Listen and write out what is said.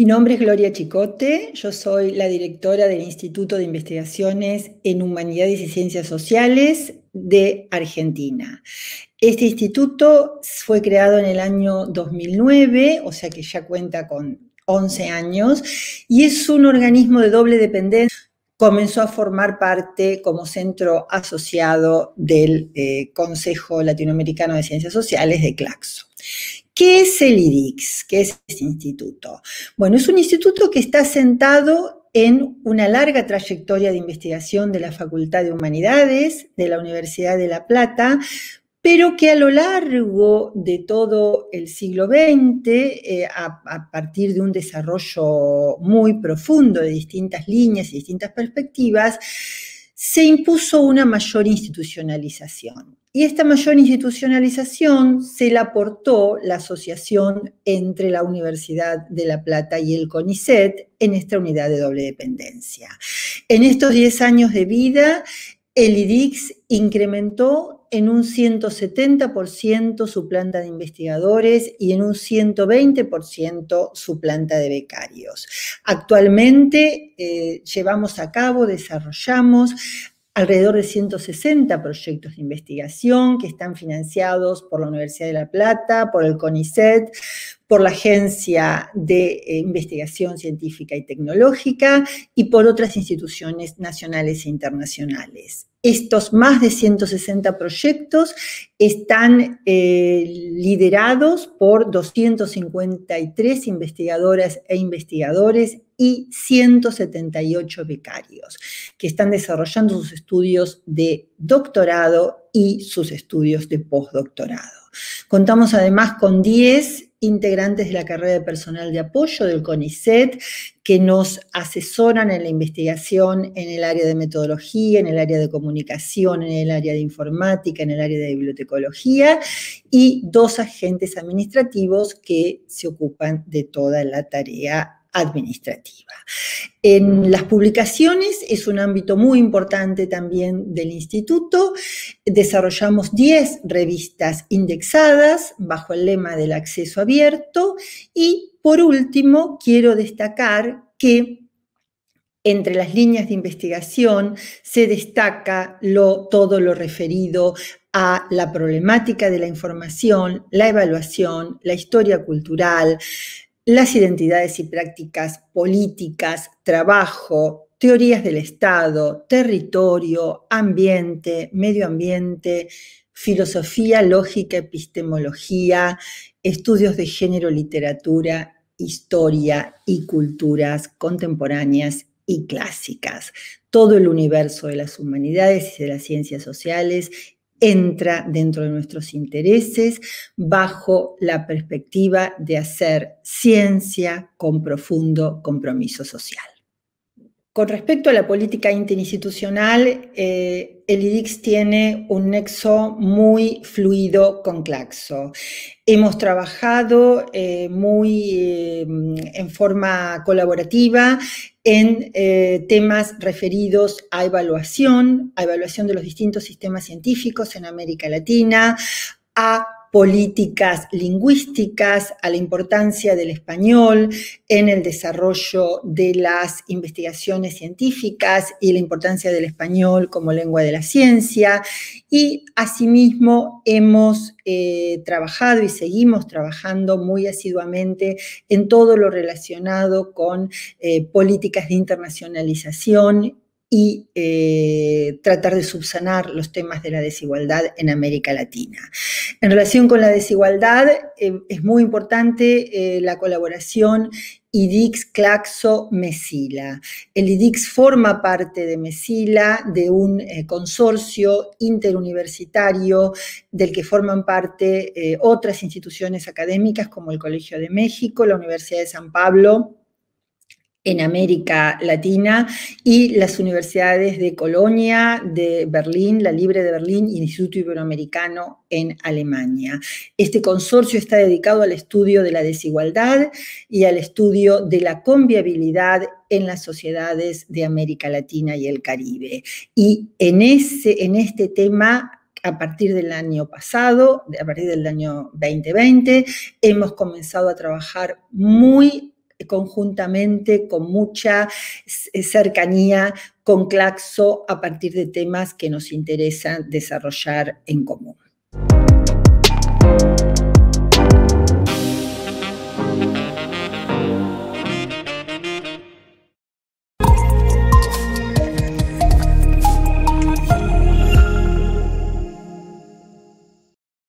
Mi nombre es Gloria Chicote, yo soy la directora del Instituto de Investigaciones en Humanidades y Ciencias Sociales de Argentina. Este instituto fue creado en el año 2009, o sea que ya cuenta con 11 años, y es un organismo de doble dependencia. Comenzó a formar parte como centro asociado del eh, Consejo Latinoamericano de Ciencias Sociales de CLACSO. ¿Qué es el IDIX? ¿Qué es este instituto? Bueno, es un instituto que está sentado en una larga trayectoria de investigación de la Facultad de Humanidades de la Universidad de La Plata, pero que a lo largo de todo el siglo XX, eh, a, partir de un desarrollo muy profundo de distintas líneas y distintas perspectivas, se impuso una mayor institucionalización. Y esta mayor institucionalización se la aportó la asociación entre la Universidad de La Plata y el CONICET en esta unidad de doble dependencia. En estos 10 años de vida, el IDIX incrementó en un 170% su planta de investigadores y en un 120% su planta de becarios. Actualmente eh, llevamos a cabo, desarrollamos alrededor de 160 proyectos de investigación que están financiados por la Universidad de La Plata, por el CONICET, por la Agencia de eh, Investigación Científica y Tecnológica y por otras instituciones nacionales e internacionales. Estos más de 160 proyectos están eh, liderados por 253 investigadoras e investigadores y 178 becarios que están desarrollando sus estudios de doctorado y sus estudios de postdoctorado. Contamos además con 10 integrantes de la carrera de personal de apoyo del CONICET que nos asesoran en la investigación en el área de metodología, en el área de comunicación, en el área de informática, en el área de bibliotecología y dos agentes administrativos que se ocupan de toda la tarea administrativa. En las publicaciones es un ámbito muy importante también del instituto. Desarrollamos 10 revistas indexadas bajo el lema del acceso abierto. Y por último, quiero destacar que entre las líneas de investigación se destaca todo lo referido a la problemática de la información, la evaluación, la historia cultural, las identidades y prácticas políticas, trabajo, teorías del Estado, territorio, ambiente, medio ambiente, filosofía, lógica, epistemología, estudios de género, literatura, historia y culturas contemporáneas y clásicas. Todo el universo de las humanidades y de las ciencias sociales entra dentro de nuestros intereses bajo la perspectiva de hacer ciencia con profundo compromiso social. Con respecto a la política interinstitucional, eh, el IDIX tiene un nexo muy fluido con Claxo. Hemos trabajado eh, muy eh, en forma colaborativa en temas referidos a evaluación, a evaluación de los distintos sistemas científicos en América Latina, a políticas lingüísticas, a la importancia del español en el desarrollo de las investigaciones científicas y la importancia del español como lengua de la ciencia. Y asimismo hemos eh, trabajado y seguimos trabajando muy asiduamente en todo lo relacionado con eh, políticas de internacionalización y eh, tratar de subsanar los temas de la desigualdad en América Latina. En relación con la desigualdad, eh, es muy importante eh, la colaboración IDIX Claxo Mesila. El IDIX forma parte de Mesila, de un consorcio interuniversitario del que forman parte otras instituciones académicas como el Colegio de México, la Universidad de San Pablo en América Latina y las universidades de Colonia, de Berlín, la Libre de Berlín y Instituto Iberoamericano en Alemania. Este consorcio está dedicado al estudio de la desigualdad y al estudio de la conviabilidad en las sociedades de América Latina y el Caribe. Y en, ese, en este tema a partir del año pasado, a partir del año 2020, hemos comenzado a trabajar muy conjuntamente, con mucha eh, cercanía, con Claxo, a partir de temas que nos interesan desarrollar en común.